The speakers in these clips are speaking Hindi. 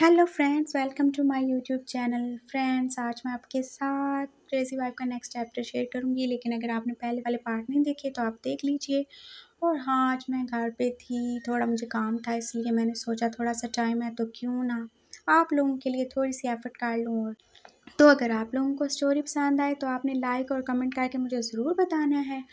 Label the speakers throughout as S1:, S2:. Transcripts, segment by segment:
S1: hello friends welcome to my YouTube channel friends आज मैं आपके साथ क्रेजी वाइफ का नेक्स्ट चैप्टर शेयर करूंगी लेकिन अगर आपने पहले वाले पार्ट नहीं देखे तो आप देख लीजिए और हाँ आज मैं घर पे थी थोड़ा मुझे काम था इसलिए मैंने सोचा थोड़ा सा टाइम है तो क्यों ना आप लोगों के लिए थोड़ी सी एफर्ट कर लूँ और तो अगर आप लोगों को स्टोरी पसंद आए तो आपने लाइक और कमेंट करके मुझे ज़रूर बताना है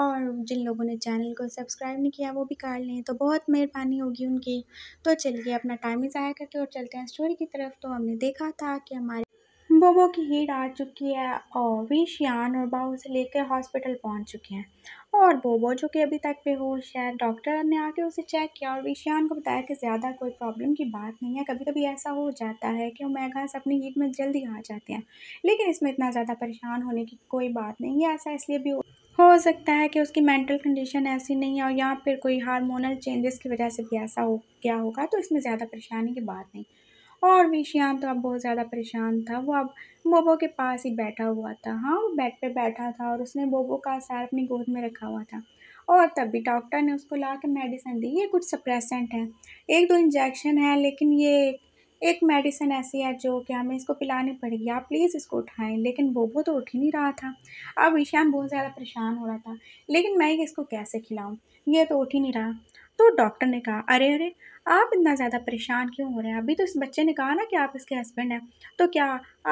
S1: और जिन लोगों ने चैनल को सब्सक्राइब नहीं किया वो भी कर लें तो बहुत मेहरबानी होगी उनकी तो चलिए अपना टाइम ही ज़ाया करके और चलते हैं स्टोरी की तरफ तो हमने देखा था कि हमारे बोबो की हीट आ चुकी है और विशियान और बाहू से लेकर हॉस्पिटल पहुंच चुके हैं और बोबो जो कि अभी तक बेहोश है डॉक्टर ने आके उसे चेक किया और विशियान को बताया कि ज़्यादा कोई प्रॉब्लम की बात नहीं है कभी कभी ऐसा हो जाता है कि मेघास अपनी हीट में जल्दी आ जाते हैं लेकिन इसमें इतना ज़्यादा परेशान होने की कोई बात नहीं है ऐसा इसलिए भी हो सकता है कि उसकी मेंटल कंडीशन ऐसी नहीं है और या फिर कोई हार्मोनल चेंजेस की वजह से भी ऐसा हो गया होगा तो इसमें ज़्यादा परेशानी की बात नहीं और विश्याम तो अब बहुत ज़्यादा परेशान था वो अब बोबो के पास ही बैठा हुआ था हाँ वो बेड पे बैठा था और उसने बोबो का सर अपनी गोद में रखा हुआ था और तभी डॉक्टर ने उसको ला कर मेडिसिन दी ये कुछ सप्रेसेंट है एक दो इंजेक्शन है लेकिन ये एक मेडिसिन ऐसी है जो कि हमें इसको पिलानी पड़ेगी आप प्लीज़ इसको उठाएं लेकिन बोबो तो उठ ही नहीं रहा था अब ईशान बहुत ज़्यादा परेशान हो रहा था लेकिन मैं इसको कैसे खिलाऊं ये तो उठ ही नहीं रहा तो डॉक्टर ने कहा अरे अरे आप इतना ज़्यादा परेशान क्यों हो रहे हैं अभी तो इस बच्चे ने कहा ना कि आप इसके हस्बैंड हैं तो क्या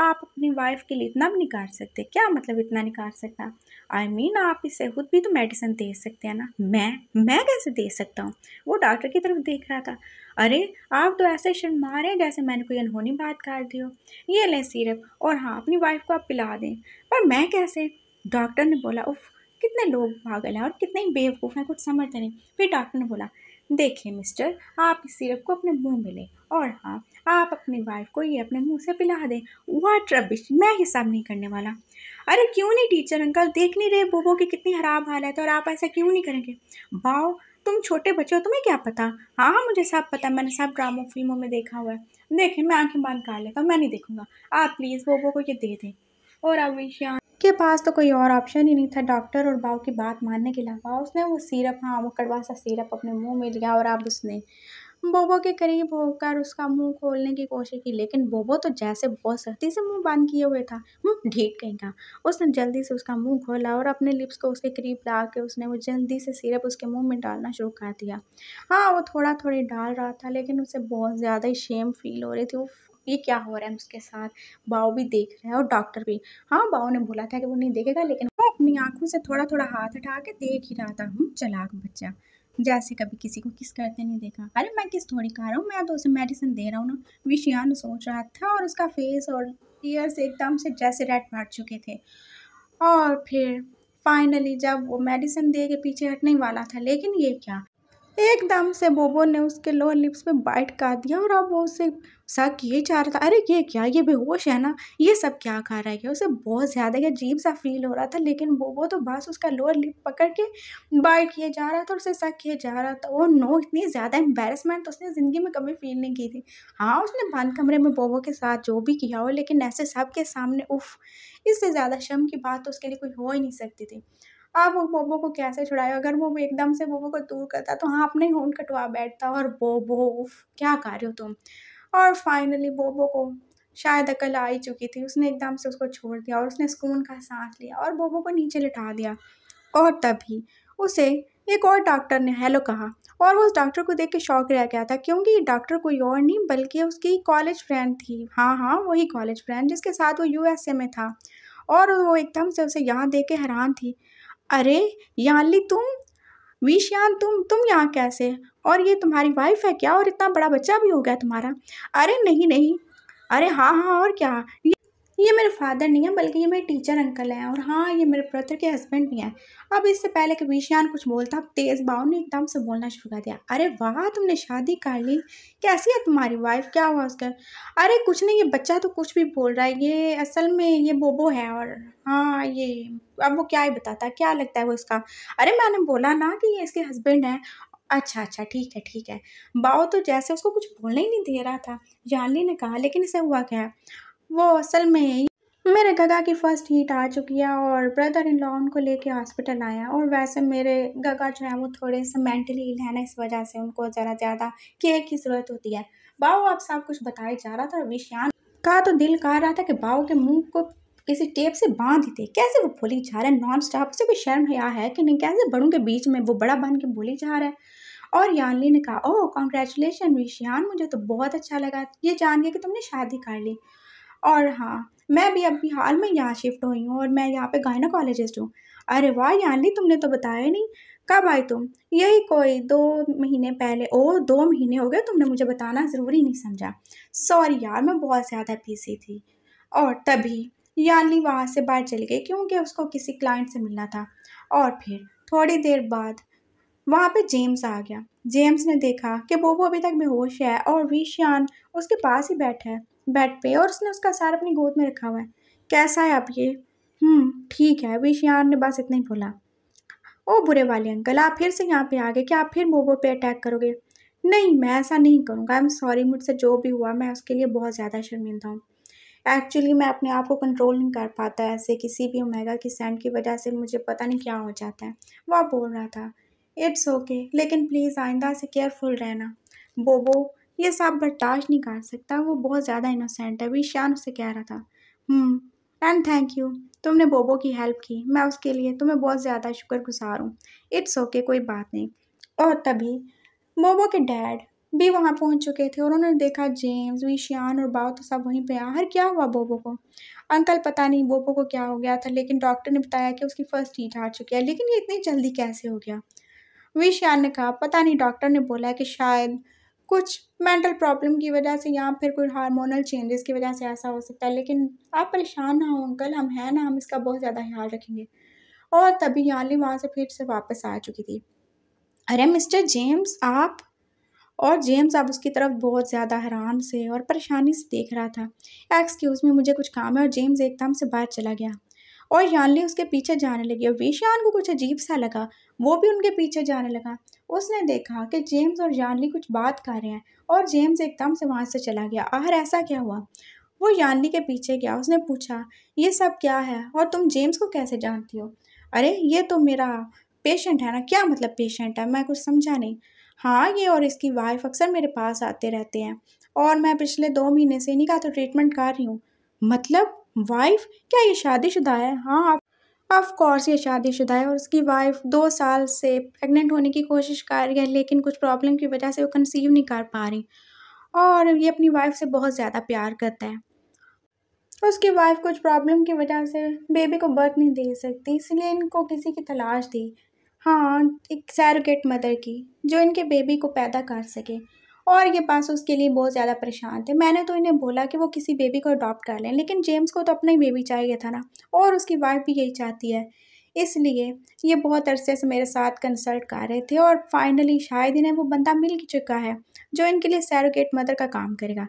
S1: आप अपनी वाइफ के लिए इतना भी निकाल सकते क्या मतलब इतना निकाल सकता आई I मीन mean, आप इसे खुद भी तो मेडिसिन दे सकते हैं ना मैं मैं कैसे दे सकता हूँ वो डॉक्टर की तरफ देख रहा था अरे आप तो ऐसे शर्मा रहे हैं जैसे मैंने कोई अनहोनी बात कर दी हो ये लें सिरप और हाँ अपनी वाइफ को आप पिला दें पर मैं कैसे डॉक्टर ने बोला उफ़ कितने लोग पागल हैं और कितने बेवकूफ़ हैं कुछ समझते नहीं फिर डॉक्टर ने बोला देखिए मिस्टर आप इस सिरप को अपने मुंह में लें और हाँ आप अपनी वाइफ को ये अपने मुंह से पिला दें वाट रबिश मैं हिसाब नहीं करने वाला अरे क्यों नहीं टीचर अंकल देख नहीं रहे बोबो की कितनी खराब हालत है और आप ऐसा क्यों नहीं करेंगे भाव तुम छोटे बच्चे हो तुम्हें क्या पता हाँ हाँ मुझे सब पता मैंने सब ड्रामों फिल्मों में देखा हुआ है देखिए मैं आंखें बंद कर लेता मैं नहीं देखूँगा आप प्लीज़ बोबो को ये दे दें और अविशान के पास तो कोई और ऑप्शन ही नहीं था डॉक्टर और बाव की बात मानने के अलावा उसने वो सीरप हाँ वो कड़वा सा सीरप अपने मुंह में लिया और अब उसने बोबो के करीब होकर उसका मुंह खोलने की कोशिश की लेकिन बोबो तो जैसे बहुत सख्ती से मुंह बंद किए हुए था मुंह हम्म, ढीट कहेगा उसने जल्दी से उसका मुंह खोला और अपने लिप्स को उसके करीब ला के उसने वो जल्दी से सिरप उसके मुंह में डालना शुरू कर दिया हाँ वो थोड़ा थोड़ी डाल रहा था लेकिन उसे बहुत ज़्यादा ही शेम फील हो रही थी वो ये क्या हो रहा है उसके साथ बाऊ भी देख रहा है और डॉक्टर भी हाँ बाऊ ने बोला था कि वो नहीं देखेगा लेकिन वो अपनी आंखों से थोड़ा थोड़ा हाथ उठा के देख ही रहा था हूँ हम्म, चलाक बच्चा जैसे कभी किसी को किस करते नहीं देखा अरे मैं किस थोड़ी खा रहा हूँ मैं तो उसे मेडिसिन दे रहा हूँ ना विशियान सोच रहा था और उसका फेस और टीयर्स एकदम से जैसे रेड मार चुके थे और फिर फाइनली जब वो मेडिसिन दे के पीछे हटने वाला था लेकिन ये क्या एकदम से बोबो ने उसके लोअर लिप्स पे बाइट कर दिया और अब वो उसे शक ये चाह रहा था अरे ये क्या ये बेहोश है ना ये सब क्या खा रहा है क्या उसे बहुत ज़्यादा क्या अजीब सा फील हो रहा था लेकिन बोबो तो बस उसका लोअर लिप पकड़ के बाइट किए जा रहा था और उसे शक किए जा रहा था वो oh नो इतनी ज़्यादा एम्बेरसमेंट तो उसने ज़िंदगी में कभी फील नहीं की थी हाँ उसने बंद कमरे में बोबो के साथ जो भी किया हो लेकिन ऐसे सब के सामने उफ इससे ज़्यादा शर्म की बात तो उसके लिए कोई हो ही नहीं सकती थी अब बोबो को कैसे छुड़ाए अगर वो एकदम से बोबो को दूर करता तो हाँ अपने होन कटवा बैठता और बोबो उफ क्या रहे हो तुम और फाइनली बोबो को शायद अकल आ ही चुकी थी उसने एकदम से उसको छोड़ दिया और उसने सुकून का सांस लिया और बोबो को नीचे लिटा दिया और तभी उसे एक और डॉक्टर ने हेलो कहा और वो उस डॉक्टर को देख के शौक रह गया था क्योंकि डॉक्टर कोई और नहीं बल्कि उसकी कॉलेज फ्रेंड थी हाँ हाँ वही कॉलेज फ्रेंड जिसके साथ वो यूएसए में था और वो एकदम से उसे यहाँ देख के हैरान थी अरे यानली तुम विषयान तुम तुम यहाँ कैसे और ये तुम्हारी वाइफ है क्या और इतना बड़ा बच्चा भी हो गया तुम्हारा अरे नहीं नहीं अरे हाँ हाँ और क्या ये मेरे फादर नहीं है बल्कि ये मेरे टीचर अंकल हैं और हाँ ये मेरे ब्रदर के हस्बैंड भी है अब इससे पहले कि विशान कुछ बोलता अब तेज़ बाव ने एकदम से बोलना शुरू कर दिया अरे वाह तुमने शादी कर ली कैसी है तुम्हारी वाइफ क्या हुआ उसका अरे कुछ नहीं ये बच्चा तो कुछ भी बोल रहा है ये असल में ये बोबो है और हाँ ये अब वो क्या ही बताता क्या लगता है वो इसका अरे मैंने बोला ना कि ये इसके हस्बैंड हैं अच्छा अच्छा ठीक है ठीक है बाओ तो जैसे उसको कुछ बोलना ही नहीं दे रहा था जानली ने कहा लेकिन इसे हुआ क्या है वो असल में मेरे गगा की फ़र्स्ट हीट आ चुकी है और ब्रदर इन लॉ उनको लेके हॉस्पिटल आया और वैसे मेरे गगा जो है वो थोड़े से मेंटली इल है ना इस वजह से उनको ज़रा ज़्यादा केयर की ज़रूरत होती है बाऊ आप सब कुछ बताया जा रहा था और विशान का तो दिल कह रहा था कि बाऊ के मुंह को किसी टेप से बांध देते कैसे वो बोली जा रहा है नॉन स्टॉप से कोई शर्म या है कि नहीं कैसे बड़ों के बीच में वो बड़ा बन के बोली जा रहा है और यानली ने कहा ओह कॉन्ग्रेचुलेशन विशियान मुझे तो बहुत अच्छा लगा ये जान गया कि तुमने शादी कर ली और हाँ मैं भी अभी हाल में यहाँ शिफ्ट हुई हूँ और मैं यहाँ पे गायना कॉलेजिस्ट हूँ अरे वाह यानली तुमने तो बताया नहीं कब आई तुम यही कोई दो महीने पहले ओ दो महीने हो गए तुमने मुझे बताना ज़रूरी नहीं समझा सॉरी यार मैं बहुत ज़्यादा पीसी थी और तभी यानली वहाँ से बाहर चली गई क्योंकि उसको किसी क्लाइंट से मिलना था और फिर थोड़ी देर बाद वहाँ पे जेम्स आ गया जेम्स ने देखा कि बोबो अभी तक बेहोश है और विशान उसके पास ही बैठा है बेड पे और उसने उसका सर अपनी गोद में रखा हुआ है कैसा है आप ये हम्म, ठीक है अभी यार ने बस इतना ही बोला ओ बुरे वाले अंकल आप फिर से यहाँ पे आ गए क्या आप फिर बोबो पे अटैक करोगे नहीं मैं ऐसा नहीं करूँगा आई एम सॉरी मुझसे जो भी हुआ मैं उसके लिए बहुत ज़्यादा शर्मिंदा हूँ एक्चुअली मैं अपने आप को कंट्रोल नहीं कर पाता ऐसे किसी भी ओमेगा की सेंड की वजह से मुझे पता नहीं क्या हो जाता है वह बोल रहा था इट्स ओके okay, लेकिन प्लीज़ आइंदा से केयरफुल रहना बोबो ये सब बर्दाश्त नहीं कर सकता वो बहुत ज़्यादा इनोसेंट है विशान उससे कह रहा था एंड थैंक यू तुमने बोबो की हेल्प की मैं उसके लिए तुम्हें बहुत ज़्यादा शुक्र गुजार हूँ इट्स ओके कोई बात नहीं और तभी बोबो के डैड भी वहाँ पहुँच चुके थे और उन्होंने देखा जेम्स विशियान और बाव तो सब वहीं पे आहर क्या हुआ बोबो को अंकल पता नहीं बोबो को क्या हो गया था लेकिन डॉक्टर ने बताया कि उसकी फ़र्स्ट ईट हार चुकी है लेकिन ये इतनी जल्दी कैसे हो गया विशियान ने कहा पता नहीं डॉक्टर ने बोला कि शायद कुछ मेंटल प्रॉब्लम की वजह से या फिर कोई हार्मोनल चेंजेस की वजह से ऐसा हो सकता है लेकिन आप परेशान ना हो अंकल हम हैं ना हम इसका बहुत ज़्यादा ख्याल रखेंगे और तभी याली वहाँ से फिर से वापस आ चुकी थी अरे मिस्टर जेम्स आप और जेम्स अब उसकी तरफ बहुत ज़्यादा हैरान से और परेशानी से देख रहा था एक्सक्यूज़ में मुझे कुछ काम है और जेम्स एकदम से बाहर चला गया और यानली उसके पीछे जाने लगी और विशान को कुछ अजीब सा लगा वो भी उनके पीछे जाने लगा उसने देखा कि जेम्स और जानली कुछ बात कर रहे हैं और जेम्स एकदम से वहाँ से चला गया आहर ऐसा क्या हुआ वो जानली के पीछे गया उसने पूछा ये सब क्या है और तुम जेम्स को कैसे जानती हो अरे ये तो मेरा पेशेंट है ना क्या मतलब पेशेंट है मैं कुछ समझा नहीं हाँ ये और इसकी वाइफ अक्सर मेरे पास आते रहते हैं और मैं पिछले दो महीने से इन्हीं का तो ट्रीटमेंट कर रही हूँ मतलब वाइफ क्या ये शादीशुदा है हाँ आप ऑफ कोर्स ये शादीशुदा है और उसकी वाइफ दो साल से प्रेग्नेंट होने की कोशिश कर रही है लेकिन कुछ प्रॉब्लम की वजह से वो कंसीव नहीं कर पा रही और ये अपनी वाइफ से बहुत ज़्यादा प्यार करता है उसकी वाइफ कुछ प्रॉब्लम की वजह से बेबी को बर्थ नहीं दे सकती इसलिए इनको किसी की तलाश दी हाँ एक सैरोगेट मदर की जो इनके बेबी को पैदा कर सके और ये पास उसके लिए बहुत ज़्यादा परेशान थे मैंने तो इन्हें बोला कि वो किसी बेबी को अडॉप्ट कर लें लेकिन जेम्स को तो अपना ही बेबी चाहिए था ना और उसकी वाइफ भी यही चाहती है इसलिए ये बहुत अरसे से मेरे साथ कंसल्ट कर रहे थे और फाइनली शायद इन्हें वो बंदा मिल चुका है जो इनके लिए सैरोगेट मदर का काम करेगा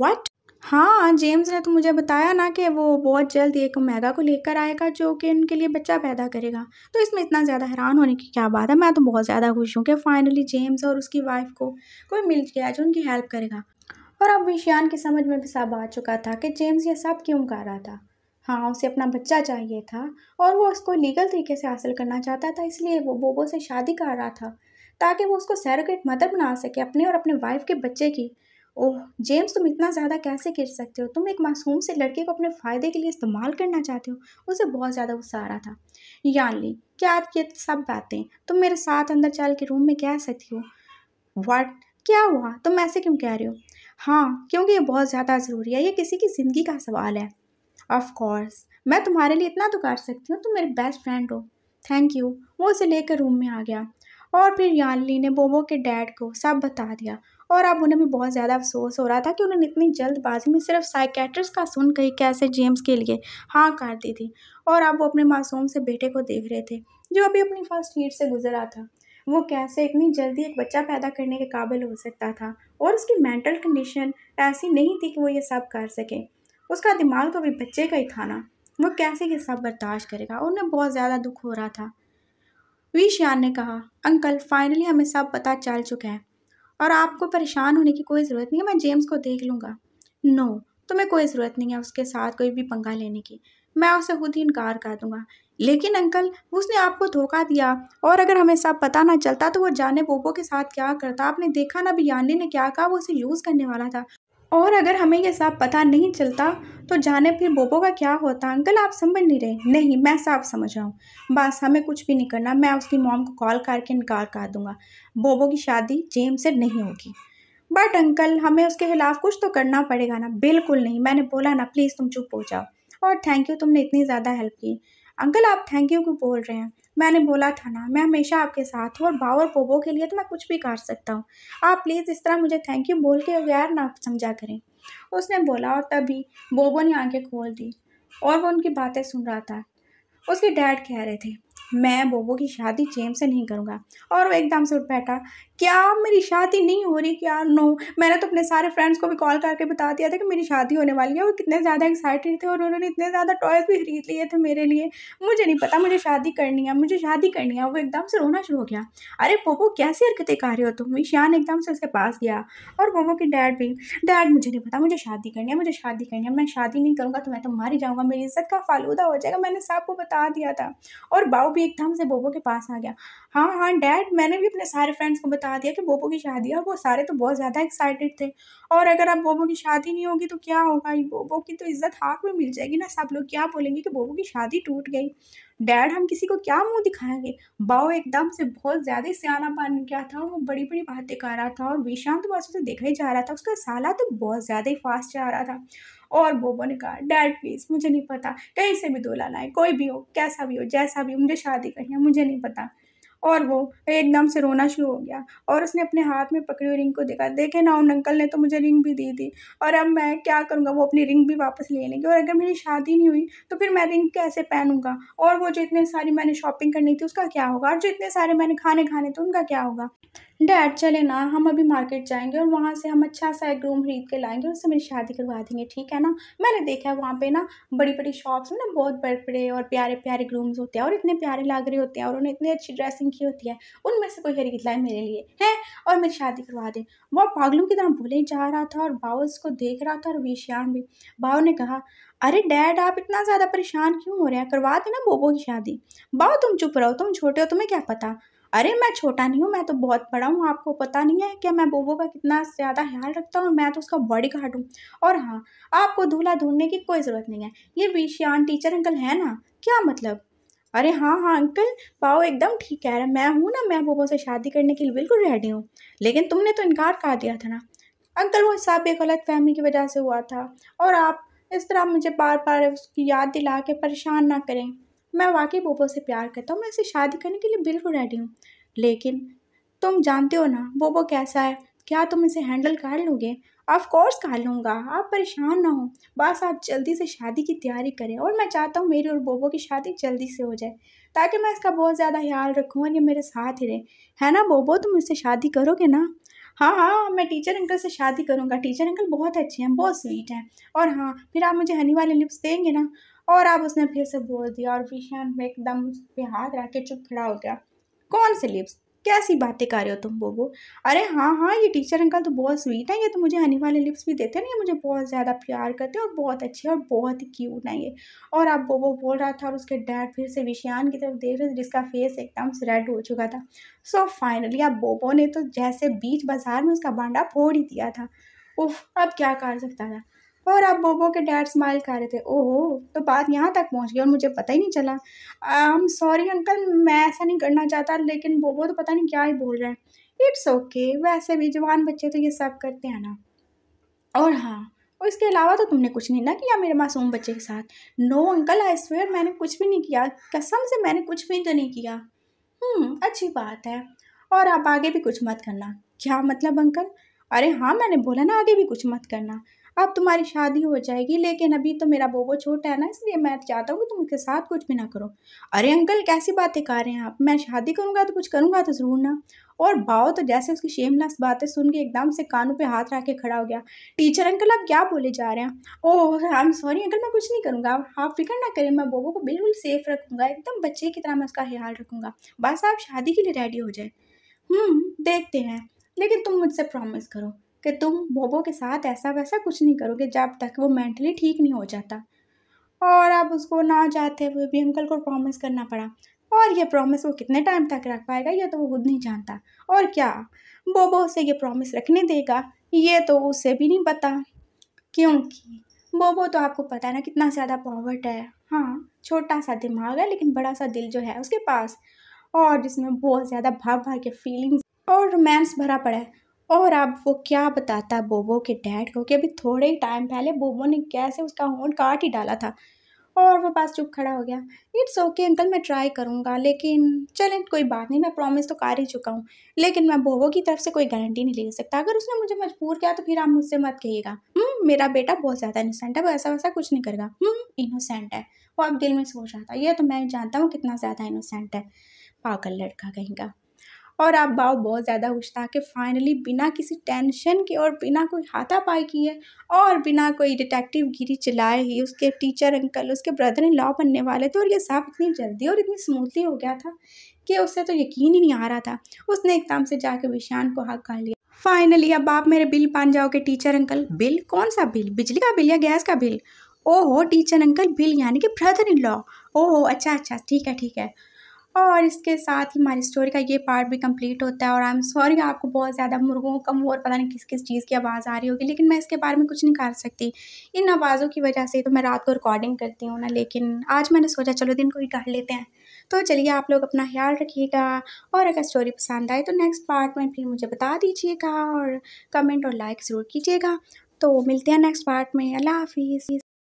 S1: वट हाँ जेम्स ने तो मुझे बताया ना कि वो बहुत जल्द एक मेगा को लेकर आएगा जो कि उनके लिए बच्चा पैदा करेगा तो इसमें इतना ज़्यादा हैरान होने की क्या बात है मैं तो बहुत ज़्यादा खुश हूँ कि फ़ाइनली जेम्स और उसकी वाइफ को कोई मिल गया जो उनकी हेल्प करेगा और अब विशान की समझ में भी सब आ चुका था कि जेम्स ये सब क्यों कर रहा था हाँ उसे अपना बच्चा चाहिए था और वो उसको लीगल तरीके से हासिल करना चाहता था इसलिए वो बोबो से शादी कर रहा था ताकि वो उसको सैरोगेट मदर बना सके अपने और अपने वाइफ के बच्चे की ओह जेम्स तुम इतना ज़्यादा कैसे गिर सकते हो तुम एक मासूम से लड़के को अपने फ़ायदे के लिए इस्तेमाल करना चाहते हो उसे बहुत ज़्यादा गुस्सा आ रहा था यानली क्या आप ये सब बातें तुम मेरे साथ अंदर चाल के रूम में कह सकती हो वाट क्या हुआ तुम ऐसे क्यों कह रहे हो हाँ क्योंकि ये बहुत ज़्यादा ज़रूरी है ये किसी की ज़िंदगी का सवाल है ऑफ़ कोर्स मैं तुम्हारे लिए इतना तो कर सकती हूँ तुम मेरे बेस्ट फ्रेंड हो थैंक यू वो उसे लेकर रूम में आ गया और फिर यानली ने बोबो के डैड को सब बता दिया और अब उन्हें भी बहुत ज़्यादा अफसोस हो रहा था कि उन्होंने इतनी जल्दबाजी में सिर्फ साइकेट्रिस का सुन कही कैसे जेम्स के लिए हाँ कर दी थी और अब वो अपने मासूम से बेटे को देख रहे थे जो अभी अपनी फर्स्ट ईयर से गुजरा था वो कैसे इतनी जल्दी एक बच्चा पैदा करने के काबिल हो सकता था और उसकी मेंटल कंडीशन ऐसी नहीं थी कि वो ये सब कर सके उसका दिमाग तो अभी बच्चे का ही था ना वो कैसे ये सब बर्दाश्त करेगा उन्हें बहुत ज़्यादा दुख हो रहा था विश्यान ने कहा अंकल फाइनली हमें सब पता चल चुका है और आपको परेशान होने की कोई ज़रूरत नहीं है मैं जेम्स को देख लूँगा नो तुम्हें कोई ज़रूरत नहीं है उसके साथ कोई भी पंगा लेने की मैं उसे खुद ही इनकार कर दूंगा लेकिन अंकल उसने आपको धोखा दिया और अगर हमें सब पता ना चलता तो वो जाने बोबो के साथ क्या करता आपने देखा ना यानी ने क्या कहा वो उसे यूज़ करने वाला था और अगर हमें ये सब पता नहीं चलता तो जाने फिर बोबो का क्या होता अंकल आप समझ नहीं रहे नहीं मैं सब समझ रहा हूँ बस हमें कुछ भी नहीं करना मैं उसकी मॉम को कॉल करके इनकार कर दूंगा बोबो की शादी जेम से नहीं होगी बट अंकल हमें उसके खिलाफ कुछ तो करना पड़ेगा ना बिल्कुल नहीं मैंने बोला ना प्लीज़ तुम चुप हो जाओ और थैंक यू तुमने इतनी ज़्यादा हेल्प की अंकल आप थैंक यू क्यों बोल रहे हैं मैंने बोला था ना मैं हमेशा आपके साथ हूँ और बावर और बोबो के लिए तो मैं कुछ भी कर सकता हूँ आप प्लीज़ इस तरह मुझे थैंक यू बोल के गैर ना समझा करें उसने बोला और तभी बोबो ने आँखें खोल दी और वो उनकी बातें सुन रहा था उसके डैड कह रहे थे मैं बोबो की शादी चेम से नहीं करूँगा और वो एकदम से उठ बैठा क्या मेरी शादी नहीं हो रही क्या नो मैंने तो अपने सारे फ्रेंड्स को भी कॉल करके बता दिया था कि मेरी शादी होने वाली है वो कितने ज़्यादा एक्साइटेड थे और उन्होंने इतने ज़्यादा टॉयज़ भी खरीद लिए थे मेरे लिए मुझे नहीं पता मुझे शादी करनी है मुझे शादी करनी है वो एकदम से रोना शुरू हो गया अरे बोबो कैसी हरकतें कर रहे हो तुम ईशान एकदम से उसके पास गया और बोबो के डैड भी डैड मुझे नहीं पता मुझे शादी करनी है मुझे शादी करनी है मैं शादी नहीं करूँगा तो मैं तो मारी जाऊँगा मेरी इज्जत का फालूदा हो जाएगा मैंने सबको बता दिया था और बा ताऊ भी एकदम से बोबो के पास आ गया हाँ हाँ डैड मैंने भी अपने सारे फ्रेंड्स को बता दिया कि बोबो की शादी है वो सारे तो बहुत ज़्यादा एक्साइटेड थे और अगर अब बोबो की शादी नहीं होगी तो क्या होगा बोबो की तो इज्जत हाथ में मिल जाएगी ना सब लोग क्या बोलेंगे कि बोबो की शादी टूट गई डैड हम किसी को क्या मुंह दिखाएंगे बाओ एकदम से बहुत ज़्यादा सियाना बन गया था और वो बड़ी बड़ी बातें कर रहा था और विशांत तो बस उसे देखा ही जा रहा था उसका साला तो बहुत ज़्यादा ही फास्ट जा रहा था और बोबो ने कहा डैड प्लीज़ मुझे नहीं पता कहीं से भी लाना लाए कोई भी हो कैसा भी हो जैसा भी हो मुझे शादी करनी है मुझे नहीं पता और वो एकदम से रोना शुरू हो गया और उसने अपने हाथ में पकड़ी हुई रिंग को देखा देखे ना उन अंकल ने तो मुझे रिंग भी दी थी और अब मैं क्या करूँगा वो अपनी रिंग भी वापस ले लेंगे और अगर मेरी शादी नहीं हुई तो फिर मैं रिंग कैसे पहनूंगा और वो जो इतने सारी मैंने शॉपिंग करनी थी उसका क्या होगा और जो इतने सारे मैंने खाने खाने थे उनका क्या होगा डैड चले ना हम अभी मार्केट जाएंगे और वहाँ से हम अच्छा सा एक रूम खरीद के लाएंगे उससे मेरी शादी करवा देंगे ठीक है ना मैंने देखा है वहाँ पे ना बड़ी बड़ी शॉप्स में ना बहुत बड़े बड़े और प्यारे प्यारे ग्रूम्स होते हैं और इतने प्यारे लग रहे होते हैं और उन्हें इतनी अच्छी ड्रेसिंग की होती है उनमें से कोई खरीद लाए मेरे लिए हैं और मेरी शादी करवा दें वह पागलों की तरह भूले जा रहा था और बाओ उसको देख रहा था और विशियान भी बाओ ने कहा अरे डैड आप इतना ज़्यादा परेशान क्यों हो रहे हैं करवा देना बोबो की शादी बाओ तुम चुप रहो तुम छोटे हो तुम्हें क्या पता अरे मैं छोटा नहीं हूँ मैं तो बहुत बड़ा हूँ आपको पता नहीं है कि मैं बोबो का कितना ज़्यादा ख्याल रखता हूँ मैं तो उसका बॉडी गार्ड हूँ और हाँ आपको धूल्हा ढूंढने की कोई ज़रूरत नहीं है ये विशान टीचर अंकल है ना क्या मतलब अरे हाँ हाँ अंकल पाओ एकदम ठीक कह रहे मैं हूँ ना मैं बोबो से शादी करने के लिए बिल्कुल रेडी हूँ लेकिन तुमने तो इनकार कर दिया था ना अंकल वो हिसाब एक गलत फहमी की वजह से हुआ था और आप इस तरह मुझे बार बार उसकी याद दिला के परेशान ना करें मैं वाकई बोबो से प्यार करता हूँ मैं इसे शादी करने के लिए बिल्कुल रेडी हूँ लेकिन तुम जानते हो ना बोबो कैसा है क्या तुम इसे हैंडल कर लोगे ऑफ कोर्स कर लूँगा आप परेशान ना हो बस आप जल्दी से शादी की तैयारी करें और मैं चाहता हूँ मेरी और बोबो की शादी जल्दी से हो जाए ताकि मैं इसका बहुत ज़्यादा ख्याल रखूँ और ये मेरे साथ ही रहे है ना बोबो तुम इससे शादी करोगे ना हाँ हाँ मैं टीचर अंकल से शादी करूँगा टीचर अंकल बहुत अच्छे हैं बहुत स्वीट हैं और हाँ फिर आप मुझे हनी वाले लिप्स देंगे ना और अब उसने फिर से बोल दिया और विशांत में एकदम उस पर हाथ रख के चुप खड़ा हो गया कौन से लिप्स कैसी बातें कर रहे हो तुम बोबो अरे हाँ हाँ ये टीचर अंकल तो बहुत स्वीट हैं ये तो मुझे हनी वाले लिप्स भी देते हैं ना ये मुझे बहुत ज़्यादा प्यार करते हैं और बहुत अच्छे और बहुत ही क्यूट हैं ये और अब बोबो बोल रहा था और उसके डैड फिर से विशान की तरफ देख रहे थे जिसका फेस एकदम से रेड हो चुका था सो फाइनली अब बोबो ने तो जैसे बीच बाजार में उसका बांडा फोड़ ही दिया था उफ अब क्या कर सकता था और अब बोबो के डैड स्माइल कर रहे थे ओहो तो बात यहाँ तक पहुँच गई और मुझे पता ही नहीं चला एम सॉरी अंकल मैं ऐसा नहीं करना चाहता लेकिन बोबो तो पता नहीं क्या ही बोल रहे हैं इट्स ओके okay, वैसे भी जवान बच्चे तो ये सब करते हैं ना और हाँ और इसके अलावा तो तुमने कुछ नहीं ना किया मेरे मासूम बच्चे के साथ नो अंकल आई स्वेयर मैंने कुछ भी नहीं किया कसम से मैंने कुछ भी तो नहीं किया hmm, अच्छी बात है और आप आगे भी कुछ मत करना क्या मतलब अंकल अरे हाँ मैंने बोला ना आगे भी कुछ मत करना अब तुम्हारी शादी हो जाएगी लेकिन अभी तो मेरा बोबो छोटा है ना इसलिए मैं चाहता हूँ कि तुम उसके साथ कुछ भी ना करो अरे अंकल कैसी बातें कर रहे हैं आप मैं शादी करूँगा तो कुछ करूँगा तो ज़रूर ना और भाव तो जैसे उसकी शेमलास बातें सुन के एकदम से कानों पे हाथ रख के खड़ा हो गया टीचर अंकल आप क्या बोले जा रहे हैं oh I am sorry uncle मैं कुछ नहीं करूँगा आप फिक्र ना करें मैं बोबो को बिल्कुल सेफ रखूँगा एकदम बच्चे की तरह मैं उसका ख्याल रखूँगा बस आप शादी के लिए रेडी हो जाए हम्म, देखते हैं लेकिन तुम मुझसे प्रॉमिस करो कि तुम बोबो के साथ ऐसा वैसा कुछ नहीं करोगे जब तक वो मेंटली ठीक नहीं हो जाता और अब उसको ना जाते हुए भी अंकल को प्रॉमिस करना पड़ा और ये प्रॉमिस वो कितने टाइम तक रख पाएगा ये तो वो खुद नहीं जानता और क्या बोबो उसे ये प्रॉमिस रखने देगा ये तो उसे भी नहीं पता क्योंकि बोबो तो आपको पता है ना कितना ज़्यादा पॉवर्ट है हाँ छोटा सा दिमाग है लेकिन बड़ा सा दिल जो है उसके पास और जिसमें बहुत ज़्यादा भाग भाग के फीलिंग्स और रोमांस भरा पड़ा है और अब वो क्या बताता बोबो के डैड को कि अभी थोड़े ही टाइम पहले बोबो ने कैसे उसका होन काट ही डाला था और वो पास चुप खड़ा हो गया इट्स ओके अंकल मैं ट्राई करूँगा लेकिन चलें कोई बात नहीं मैं प्रॉमिस तो कर ही चुका हूँ लेकिन मैं बोबो की तरफ से कोई गारंटी नहीं ले सकता अगर उसने मुझे मजबूर किया तो फिर आप मुझसे मत कहिएगा हम्म, मेरा बेटा बहुत ज़्यादा इनोसेंट है वो ऐसा वैसा कुछ नहीं करेगा इनोसेंट हम्म, है वो अब दिल में सोच रहा था यह तो मैं जानता हूँ कितना ज़्यादा इनोसेंट है पागल लड़का कहीं का और आप बाव बहुत ज़्यादा खुश था कि फाइनली बिना किसी टेंशन के और बिना कोई हाथापाई किए और बिना कोई डिटेक्टिव गिरी चलाए ही उसके टीचर अंकल उसके ब्रदर इन लॉ बनने वाले थे और ये सब इतनी जल्दी और इतनी स्मूथली हो गया था कि उसे तो यकीन ही नहीं आ रहा था उसने एकदम से जाके विशान को हक कर लिया फाइनली अब आप मेरे बिल पान जाओगे टीचर अंकल बिल कौन सा बिल बिजली का बिल या गैस का बिल ओहो टीचर अंकल बिल यानी कि ब्रदर इन लॉ ओहो अच्छा अच्छा ठीक है ठीक है और इसके साथ ही हमारी स्टोरी का ये पार्ट भी कंप्लीट होता है और आई एम सॉरी आपको बहुत ज़्यादा मुर्गों का मोर पता नहीं किस किस चीज़ की आवाज़ आ रही होगी लेकिन मैं इसके बारे में कुछ नहीं कर सकती इन आवाज़ों की वजह से तो मैं रात को रिकॉर्डिंग करती हूँ ना लेकिन आज मैंने सोचा चलो दिन को ही कर लेते हैं तो चलिए आप लोग अपना ख्याल रखिएगा और अगर स्टोरी पसंद आए तो नेक्स्ट पार्ट में फिर मुझे बता दीजिएगा और कमेंट और लाइक ज़रूर कीजिएगा तो मिलते हैं नेक्स्ट पार्ट में अल्लाह हाफिज़